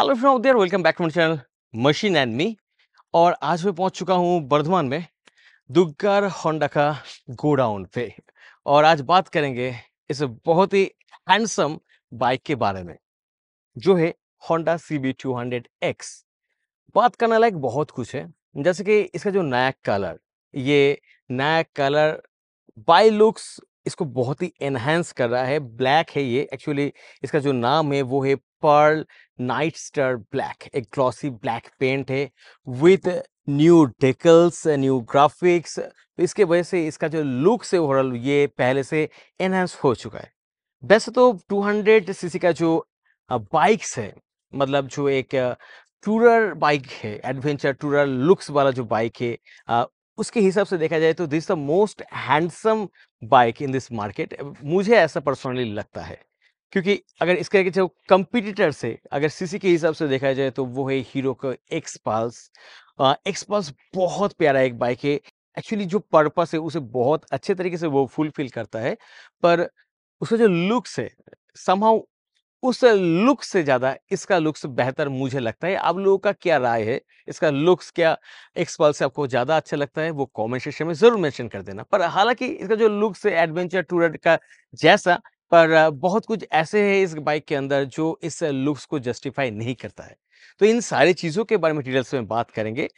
hello from out there welcome back to my channel machine and me और आज मैं पहुंच चुका हूं बर्धमान में दुग्गर होंडा का गोडाउन पे और आज बात करेंगे इस बहुत ही हैंडसम बाइक के बारे में जो है Honda C B two hundred X बात करने लायक बहुत कुछ है जैसे कि इसका जो नया कलर ये नया कलर बाई लुक्स इसको बहुत ही एनहेंस कर रहा है ब्लैक है ये एक्चुअली इसका जो नाम है वो है पर्ल नाइट स्टर ब्लैक एक ग्लॉसी ब्लैक पेंट है with new decals new graphics तो इसके वजह से इसका जो लुक से ओवरऑल ये पहले से एनहेंस हो चुका है वैसे तो 200 सीसी का जो बाइक्स है मतलब जो एक टूरर बाइक है एडवेंचर टूरर लुक्स वाला जो बाइक है उसके हिसाब से देखा जाए तो this the most handsome bike in this market मुझे ऐसा पर्सनली लगता है क्योंकि अगर इसके जो कंपिटिटर से अगर सीसी के हिसाब से देखा जाए तो वो है हीरो का एक्सपल्स एक्सपल्स बहुत प्यारा एक बाइक है एक्चुअली जो पर्पस है उसे बहुत अच्छे तरीके से वो फुलफिल करता है पर उसका जो लुक्स है समहाउ उस लुक से ज़्यादा इसका लुक्स बेहतर मुझे लगता है आप लोगों का क्या राय है इसका लुक्स क्या एक्सपल से आपको ज़्यादा अच्छा लगता है वो कमेंट सेक्शन में ज़रूर मेंशन कर देना पर हालांकि इसका जो लुक्स है एडवेंचर टूर का जैसा पर बहुत कुछ ऐसे है इस बाइक के अंदर जो इस लुक्स को जस्टिफाई नहीं करता है तो इन सारी चीज़ों के बारे में डिटेल्स में बात करेंगे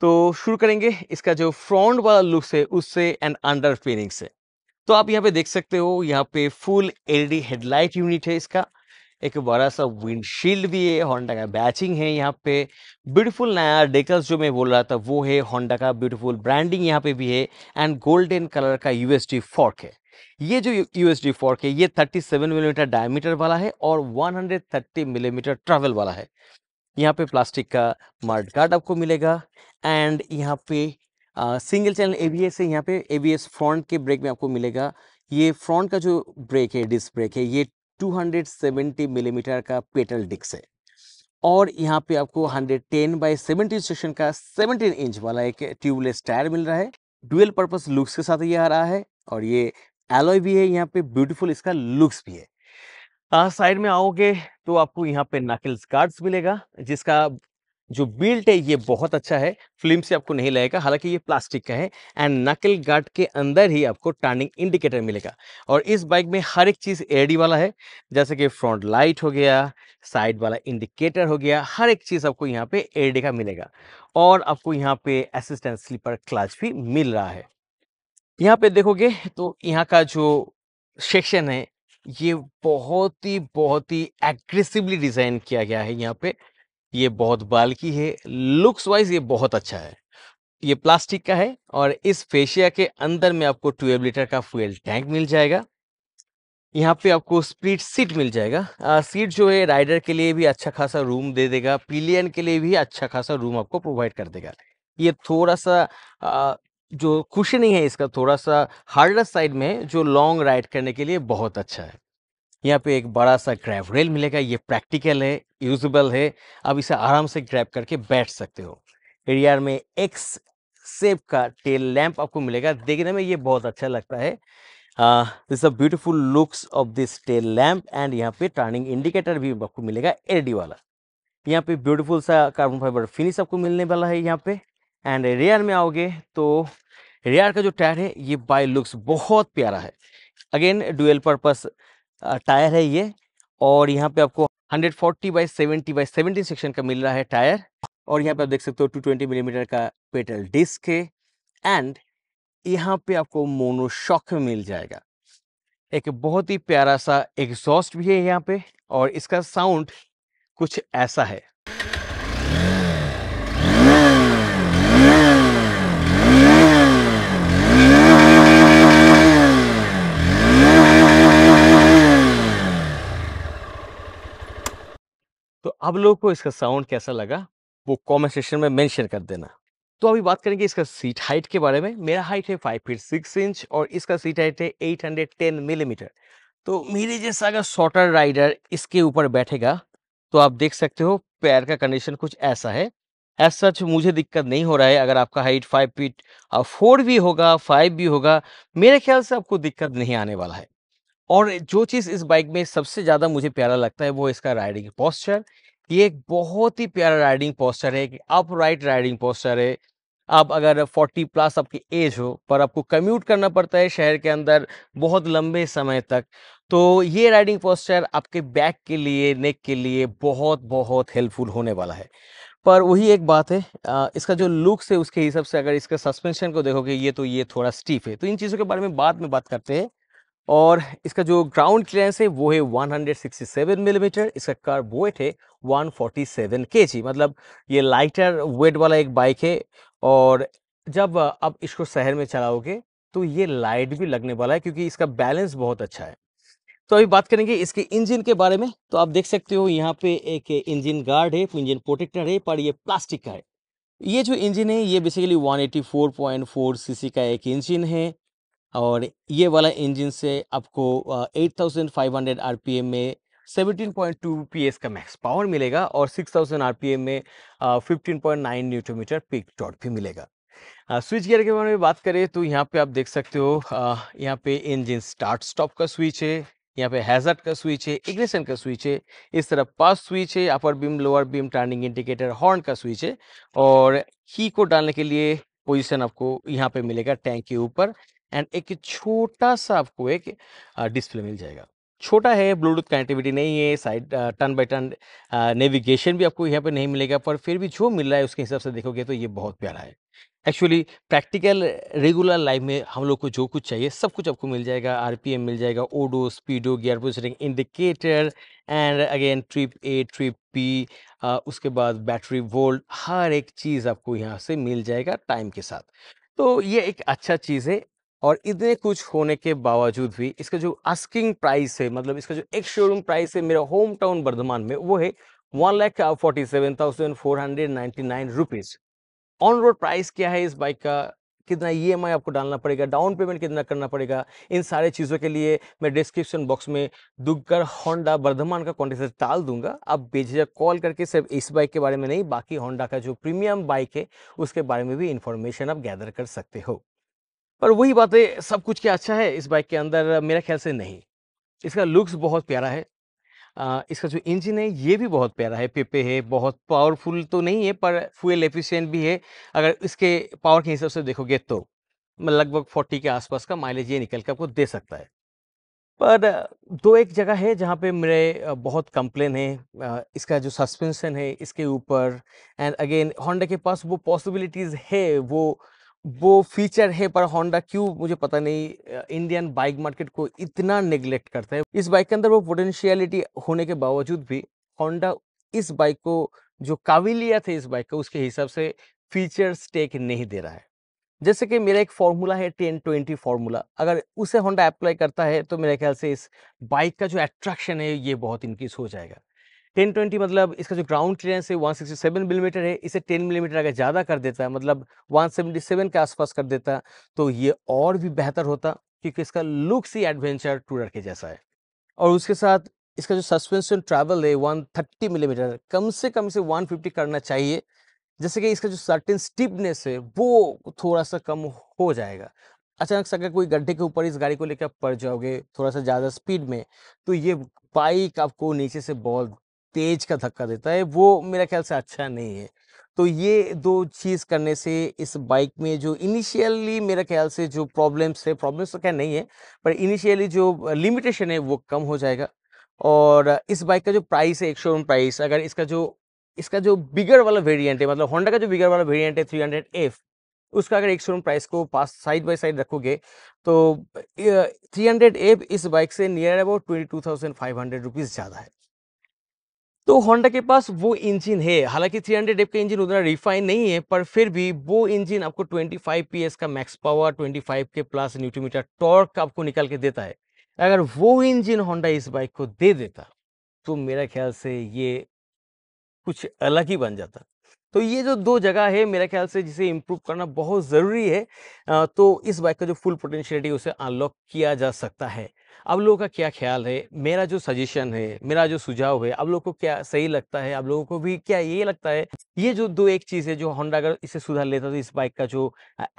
तो शुरू करेंगे इसका जो फ्रंट वाला लुक्स है उससे एंड अंडर फिनिंग से तो आप यहाँ पे देख सकते हो यहाँ पे फुल एलईडी हेडलाइट यूनिट है इसका एक बड़ा सा विंडशील्ड भी है होंडा का बैचिंग है यहाँ पे ब्यूटीफुल नया डेकल्स जो मैं बोल रहा था वो है होंडा का ब्यूटीफुल ब्रांडिंग यहाँ पे भी है एंड गोल्डन कलर का यूएसडी फॉर्क है ये जो यूएसडी फॉर्क है ये 37 मिलीमीटर mm डायमीटर वाला है और 130 मिलीमीटर mm ट्रेवल वाला है यहाँ पे प्लास्टिक का मार्ट गार्ड आपको मिलेगा एंड यहाँ पे आ, सिंगल चैनल एबीएस है यहाँ पे ए फ्रंट के ब्रेक में आपको मिलेगा ये फ्रंट का जो ब्रेक है डिस्क ब्रेक है ये 270 मिलीमीटर mm का पेटल डिक्स है और यहाँ पे आपको 110 टेन बाई सेवेंटी सेक्शन का 17 इंच वाला एक ट्यूबलेस टायर मिल रहा है डुअल पर्पस लुक्स के साथ ये आ रहा है और ये एलोय भी है यहाँ पे ब्यूटीफुल इसका लुक्स भी है साइड में आओगे तो आपको यहाँ पे नकल्स गार्ड्स मिलेगा जिसका जो बिल्ट है ये बहुत अच्छा है फिल्म से आपको नहीं लगेगा हालांकि ये प्लास्टिक का है एंड नकल गार्ड के अंदर ही आपको टर्निंग इंडिकेटर मिलेगा और इस बाइक में हर एक चीज़ एडी वाला है जैसे कि फ्रंट लाइट हो गया साइड वाला इंडिकेटर हो गया हर एक चीज़ आपको यहाँ पे एडी का मिलेगा और आपको यहाँ पे असिस्टेंट स्लीपर क्लाच भी मिल रहा है यहाँ पे देखोगे तो यहाँ का जो सेक्शन है ये बहुत ही बहुत ही एग्रेसिवली डिज़ाइन किया गया है यहाँ पे ये बहुत बाल्की है लुक्स वाइज ये बहुत अच्छा है ये प्लास्टिक का है और इस फेशिया के अंदर में आपको ट्वेल्व लीटर का फ्यूल टैंक मिल जाएगा यहाँ पे आपको स्प्लिट सीट मिल जाएगा आ, सीट जो है राइडर के लिए भी अच्छा खासा रूम दे देगा पिलियन के लिए भी अच्छा खासा रूम आपको प्रोवाइड कर देगा ये थोड़ा सा आ, जो कुशनिंग है इसका थोड़ा सा हार्डर साइड में जो लॉन्ग राइड करने के लिए बहुत अच्छा है यहाँ पे एक बड़ा सा ग्रैब रेल मिलेगा ये प्रैक्टिकल है यूजबल है आप इसे आराम से ग्रैब करके बैठ सकते हो रियर में एक्स सेप का टेल लैंप आपको मिलेगा देखने में ये बहुत अच्छा लगता है this a beautiful looks of this tail lamp and यहाँ पे टर्निंग इंडिकेटर भी आपको मिलेगा एल वाला यहाँ पे ब्यूटीफुल सा कार्बन फाइबर फिनिश आपको मिलने वाला है यहाँ पे एंड रेयर में आओगे तो रेयर का जो टायर है ये बाय लुक्स बहुत प्यारा है अगेन डुअल पर्पज़ टायर है ये और यहाँ पे आपको 140 forty by seventy by seventy section का मिल रहा है टायर और यहाँ पे आप देख सकते हो 220 मिलीमीटर mm का पेटल डिस्क है एंड यहाँ पे आपको मोनोशॉक मिल जाएगा एक बहुत ही प्यारा सा एग्जॉस्ट भी है यहाँ पे और इसका साउंड कुछ ऐसा है आप लोगों को इसका साउंड कैसा लगा वो कॉमेंट सेक्शन में मेंशन कर देना तो अभी बात करेंगे इसका सीट हाइट के बारे में मेरा हाइट है फाइव फीट सिक्स इंच और इसका सीट हाइट है एट हंड्रेड टेन मिलीमीटर तो मेरे जैसा अगर शॉर्टर राइडर इसके ऊपर बैठेगा तो आप देख सकते हो पैर का कंडीशन कुछ ऐसा है एज सच मुझे दिक्कत नहीं हो रहा है अगर आपका हाइट फाइव फीट और फोर भी होगा फाइव भी होगा मेरे ख्याल से आपको दिक्कत नहीं आने वाला है और जो चीज़ इस बाइक में सबसे ज़्यादा मुझे प्यारा लगता है वो इसका राइडिंग पॉस्चर ये एक बहुत ही प्यारा राइडिंग पोस्टर है कि अप राइट राइडिंग पोस्टर है आप अगर 40 प्लस आपकी एज हो पर आपको कम्यूट करना पड़ता है शहर के अंदर बहुत लंबे समय तक तो ये राइडिंग पोस्टर आपके बैक के लिए नेक के लिए बहुत बहुत हेल्पफुल होने वाला है पर वही एक बात है इसका जो लुक्स है उसके हिसाब से अगर इसका सस्पेंशन को देखोगे ये तो ये थोड़ा स्टीफ है तो इन चीज़ों के बारे में बाद में बात करते हैं और इसका जो ग्राउंड क्लियरेंस है वो है 167 मिलीमीटर mm, इसका कार वेट है 147 फोर्टी मतलब ये लाइटर वेट वाला एक बाइक है और जब आप इसको शहर में चलाओगे तो ये लाइट भी लगने वाला है क्योंकि इसका बैलेंस बहुत अच्छा है तो अभी बात करेंगे इसके इंजन के बारे में तो आप देख सकते हो यहाँ पे एक इंजन गार्ड है इंजन प्रोटेक्टर है पर ये प्लास्टिक का है ये जो इंजन है ये बेसिकली 184.4 सीसी का एक इंजन है और ये वाला इंजन से आपको 8500 आरपीएम में 17.2 पीएस का मैक्स पावर मिलेगा और 6000 आरपीएम में 15.9 न्यूटन मीटर पिक टॉट भी मिलेगा स्विच गियर के बारे में बात करें तो यहाँ पे आप देख सकते हो यहाँ पे इंजन स्टार्ट स्टॉप का स्विच है यहाँ पे हैजर्ट का स्विच है इग्निशन का स्विच है इस तरह पास स्विच है upper beam lower beam turning indicator horn का स्विच है और ही को डालने के लिए पोजीशन आपको यहाँ पे मिलेगा टैंक के ऊपर एंड एक छोटा सा आपको एक डिस्प्ले मिल जाएगा छोटा है ब्लूटूथ कनेक्टिविटी नहीं है side turn by turn navigation भी आपको यहाँ पे नहीं मिलेगा पर फिर भी जो मिल रहा है उसके हिसाब से देखोगे तो ये बहुत प्यारा है एक्चुअली प्रैक्टिकल रेगुलर लाइफ में हम लोग को जो कुछ चाहिए सब कुछ आपको मिल जाएगा आरपीएम मिल जाएगा odo speedo gear positioning indicator and again trip A trip B उसके बाद बैटरी वोल्ट हर एक चीज़ आपको यहाँ से मिल जाएगा टाइम के साथ तो ये एक अच्छा चीज़ है और इतने कुछ होने के बावजूद भी इसका जो आस्किंग प्राइस है मतलब इसका जो एक शोरूम प्राइस है मेरा होम टाउन बर्धमान में वो है one lakh forty seven thousand four hundred ninety nine rupees on road price क्या है इस बाइक का कितना ई e आपको डालना पड़ेगा डाउन पेमेंट कितना करना पड़ेगा इन सारे चीज़ों के लिए मैं डिस्क्रिप्शन बॉक्स में दुग्गर होंडा बर्धमान का कॉन्टेक्ट डाल दूंगा आप बेझिझक कॉल करके सिर्फ इस बाइक के बारे में नहीं बाकी होंडा का जो प्रीमियम बाइक है उसके बारे में भी इन्फॉर्मेशन आप गैदर कर सकते हो पर वही बातें सब कुछ क्या अच्छा है इस बाइक के अंदर मेरे ख्याल से नहीं इसका लुक्स बहुत प्यारा है आ, इसका जो इंजन है ये भी बहुत प्यारा है पेपे है बहुत पावरफुल तो नहीं है पर फ्यूल एफिशिएंट भी है अगर इसके पावर के हिसाब से देखोगे तो लगभग फोर्टी के आसपास का माइलेज ये निकल कर आपको दे सकता है पर दो एक जगह है जहाँ पे मेरे बहुत कंप्लेन है इसका जो सस्पेंशन है इसके ऊपर एंड अगेन होंडा के पास वो पॉसिबिलिटीज़ है वो वो फीचर है पर होंडा क्यों मुझे पता नहीं इंडियन बाइक मार्केट को इतना निगलेक्ट करता है इस बाइक के अंदर वो पोटेंशियलिटी होने के बावजूद भी होंडा इस बाइक को जो काबिलियत है इस बाइक का उसके हिसाब से फीचर्स टेक नहीं दे रहा है जैसे कि मेरा एक फॉर्मूला है टेन ट्वेंटी फार्मूला अगर उसे होंडा अप्लाई करता है तो मेरे ख्याल से इस बाइक का जो एट्रैक्शन है ये बहुत इंक्रीज हो जाएगा 1020 मतलब इसका जो ग्राउंड क्लियरेंस है 167 मिलीमीटर mm है इसे 10 मिलीमीटर mm अगर ज़्यादा कर देता है मतलब 177 के आसपास कर देता तो ये और भी बेहतर होता क्योंकि इसका लुक्स ही एडवेंचर टूर के जैसा है और उसके साथ इसका जो सस्पेंशन ट्रैवल है 130 मिलीमीटर mm, कम से कम इसे 150 करना चाहिए जैसे कि इसका जो सर्टिन स्टिपनेस है वो थोड़ा सा कम हो जाएगा अचानक से अगर कोई गड्ढे के ऊपर इस गाड़ी को लेकर पड़ जाओगे थोड़ा सा ज़्यादा स्पीड में तो ये बाइक आपको नीचे से बहुत तेज का धक्का देता है वो मेरा ख्याल से अच्छा नहीं है तो ये दो चीज़ करने से इस बाइक में जो इनिशियली मेरे ख्याल से जो प्रॉब्लम्स है प्रॉब्लम्स तो क्या नहीं है पर इनिशियली जो लिमिटेशन है वो कम हो जाएगा और इस बाइक का जो प्राइस है एक शोरूम प्राइस अगर इसका जो इसका जो बिगर वाला वेरिएंट है मतलब होंडा का जो बिगर वाला वेरिएंट है थ्री हंड्रेड एफ उसका अगर एक शोरूम प्राइस को पास साइड बाय साइड रखोगे तो थ्री हंड्रेड एफ इस बाइक से near about twenty two thousand five hundred rupees ज़्यादा है तो होंडा के पास वो इंजन है हालांकि 300 हंड्रेड का इंजन उतना रिफाइन नहीं है पर फिर भी वो इंजन आपको 25 पीएस का मैक्स पावर 25 के प्लस न्यूट्रोमीटर टॉर्क आपको निकाल के देता है अगर वो इंजन होंडा इस बाइक को दे देता तो मेरा ख्याल से ये कुछ अलग ही बन जाता तो ये जो दो जगह है मेरे ख्याल से जिसे इम्प्रूव करना बहुत ज़रूरी है तो इस बाइक का जो फुल पोटेंशियलिटी उसे अनलॉक किया जा सकता है आप लोगों का क्या ख्याल है मेरा जो सजेशन है मेरा जो सुझाव है आप लोगों को क्या सही लगता है आप लोगों को भी क्या ये लगता है ये जो दो एक चीज़ है जो होंडा अगर इसे सुधार लेता तो इस बाइक का जो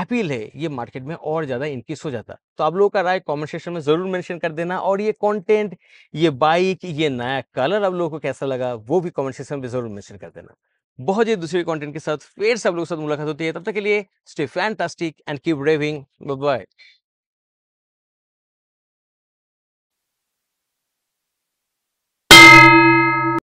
एपील है ये मार्केट में और ज़्यादा इंक्रीज हो जाता तो आप लोगों का राय कॉमेंट सेक्शन में ज़रूर मैंशन कर देना और ये कॉन्टेंट ये बाइक ये नया कलर आप लोगों को कैसा लगा वो भी कॉमेंट सेक्शन में ज़रूर मैंशन कर देना बहुत ही दूसरे कंटेंट के साथ फिर सब लोग साथ मुलाकात होती है तब तक के लिए stay fantastic and keep revving bye